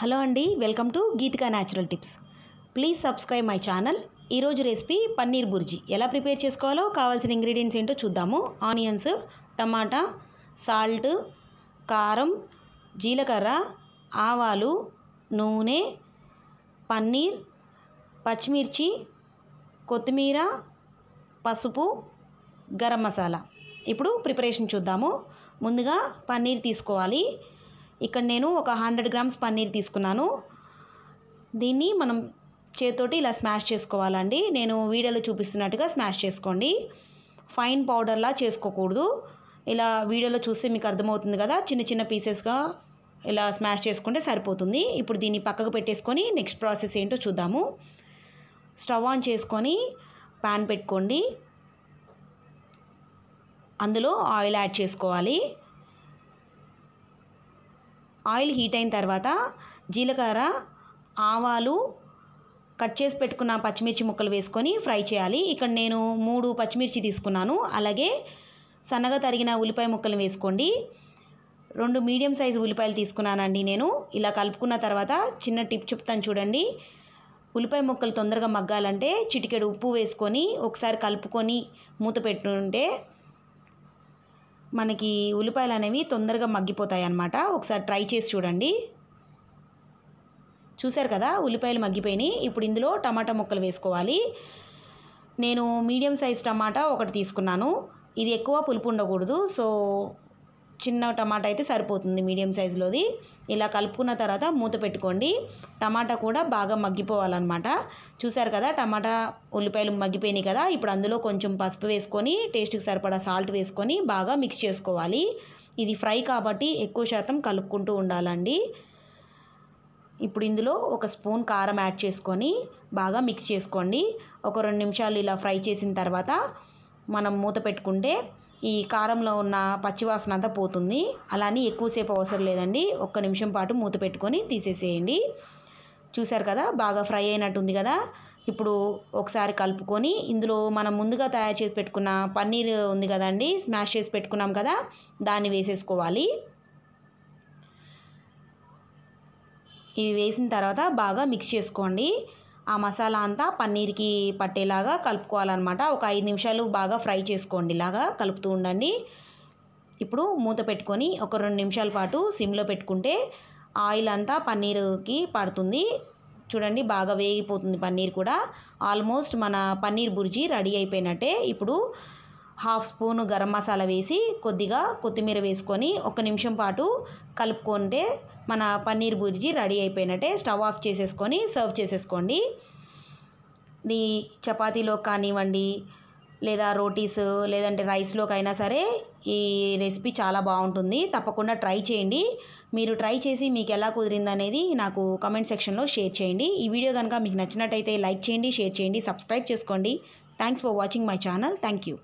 hello అండి welcome to Geetika natural tips please subscribe my channel ఈరోజు recipe paneer bhurji ఎలా prepare చేసుకోవాలో కావాల్సిన ఇంగ్రీడియంట్స్ ఏంటో చూద్దాము ఆనియన్స్ టమాటా సాల్ట్ కారం జీలకర్ర ఆవాలు నూనె పన్నీర్ పచ్చిమిర్చి కొత్తిమీర పసుపు గరం మసాలా ఇప్పుడు ప్రిపరేషన్ చూద్దాము ముందుగా పన్నీర్ తీసుకోవాలి ఇక్కడ నేను ఒక హండ్రెడ్ గ్రామ్స్ పన్నీర్ తీసుకున్నాను దీన్ని మనం చేతితోటి ఇలా స్మాష్ చేసుకోవాలండి నేను వీడియోలో చూపిస్తున్నట్టుగా స్మాష్ చేసుకోండి ఫైన్ పౌడర్లా చేసుకోకూడదు ఇలా వీడియోలో చూస్తే మీకు అర్థమవుతుంది కదా చిన్న చిన్న పీసెస్గా ఇలా స్మాష్ చేసుకుంటే సరిపోతుంది ఇప్పుడు దీన్ని పక్కకు పెట్టేసుకొని నెక్స్ట్ ప్రాసెస్ ఏంటో చూద్దాము స్టవ్ ఆన్ చేసుకొని ప్యాన్ పెట్టుకోండి అందులో ఆయిల్ యాడ్ చేసుకోవాలి ఆయిల్ హీట్ అయిన తర్వాత జీలకర్ర ఆవాలు కట్ చేసి పెట్టుకున్న పచ్చిమిర్చి ముక్కలు వేసుకొని ఫ్రై చేయాలి ఇక్కడ నేను మూడు పచ్చిమిర్చి తీసుకున్నాను అలాగే సన్నగా తరిగిన ఉల్లిపాయ ముక్కలు వేసుకోండి రెండు మీడియం సైజు ఉల్లిపాయలు తీసుకున్నానండి నేను ఇలా కలుపుకున్న తర్వాత చిన్న టిప్ చెప్తాను చూడండి ఉల్లిపాయ ముక్కలు తొందరగా మగ్గాలంటే చిటికెడు ఉప్పు వేసుకొని ఒకసారి కలుపుకొని మూత పెట్టుంటే మనకి ఉల్లిపాయలు అనేవి తొందరగా మగ్గిపోతాయి అన్నమాట ఒకసారి ట్రై చేసి చూడండి చూశారు కదా ఉల్లిపాయలు మగ్గిపోయినాయి ఇప్పుడు ఇందులో టమాటా ముక్కలు వేసుకోవాలి నేను మీడియం సైజ్ టమాటా ఒకటి తీసుకున్నాను ఇది ఎక్కువ పులుపు ఉండకూడదు సో చిన్న టమాటా అయితే సరిపోతుంది మీడియం సైజులోది ఇలా కలుపుకున్న తర్వాత మూత పెట్టుకోండి టమాటా కూడా బాగా మగ్గిపోవాలన్నమాట చూసారు కదా టమాటా ఉల్లిపాయలు మగ్గిపోయినాయి కదా ఇప్పుడు అందులో కొంచెం పసుపు వేసుకొని టేస్ట్కి సరిపడా సాల్ట్ వేసుకొని బాగా మిక్స్ చేసుకోవాలి ఇది ఫ్రై కాబట్టి ఎక్కువ శాతం కలుపుకుంటూ ఉండాలండి ఇప్పుడు ఇందులో ఒక స్పూన్ కారం యాడ్ చేసుకొని బాగా మిక్స్ చేసుకోండి ఒక రెండు నిమిషాలు ఇలా ఫ్రై చేసిన తర్వాత మనం మూత పెట్టుకుంటే ఈ కారంలో ఉన్న పచ్చివాసన అంతా పోతుంది అలానే ఎక్కువసేపు అవసరం లేదండి ఒక్క నిమిషం పాటు మూత పెట్టుకొని తీసేసేయండి చూశారు కదా బాగా ఫ్రై అయినట్టుంది కదా ఇప్పుడు ఒకసారి కలుపుకొని ఇందులో మనం ముందుగా తయారు చేసి పెట్టుకున్న పన్నీర్ ఉంది కదండి స్మాష్ చేసి పెట్టుకున్నాం కదా దాన్ని వేసేసుకోవాలి ఇవి వేసిన తర్వాత బాగా మిక్స్ చేసుకోండి ఆ మసాలా అంతా పన్నీర్కి పట్టేలాగా కలుపుకోవాలన్నమాట ఒక ఐదు నిమిషాలు బాగా ఫ్రై చేసుకోండి ఇలాగా కలుపుతూ ఉండండి ఇప్పుడు మూత పెట్టుకొని ఒక రెండు నిమిషాల పాటు సిమ్లో పెట్టుకుంటే ఆయిల్ అంతా పన్నీర్కి పడుతుంది చూడండి బాగా వేగిపోతుంది పన్నీర్ కూడా ఆల్మోస్ట్ మన పన్నీర్ బుర్జీ రెడీ అయిపోయినట్టే ఇప్పుడు హాఫ్ స్పూన్ గరం మసాలా వేసి కొద్దిగా కొత్తిమీర వేసుకొని ఒక నిమిషం పాటు కలుపుకుంటే మన పన్నీర్ బుర్జీ రెడీ అయిపోయినట్టే స్టవ్ ఆఫ్ చేసేసుకొని సర్వ్ చేసేసుకోండి ఇది చపాతీలో కానివ్వండి లేదా రోటీస్ లేదంటే అయినా సరే ఈ రెసిపీ చాలా బాగుంటుంది తప్పకుండా ట్రై చేయండి మీరు ట్రై చేసి మీకు ఎలా కుదిరిందనేది నాకు కమెంట్ సెక్షన్లో షేర్ చేయండి ఈ వీడియో కనుక మీకు నచ్చినట్టయితే లైక్ చేయండి షేర్ చేయండి సబ్స్క్రైబ్ చేసుకోండి thanks for watching my channel thank you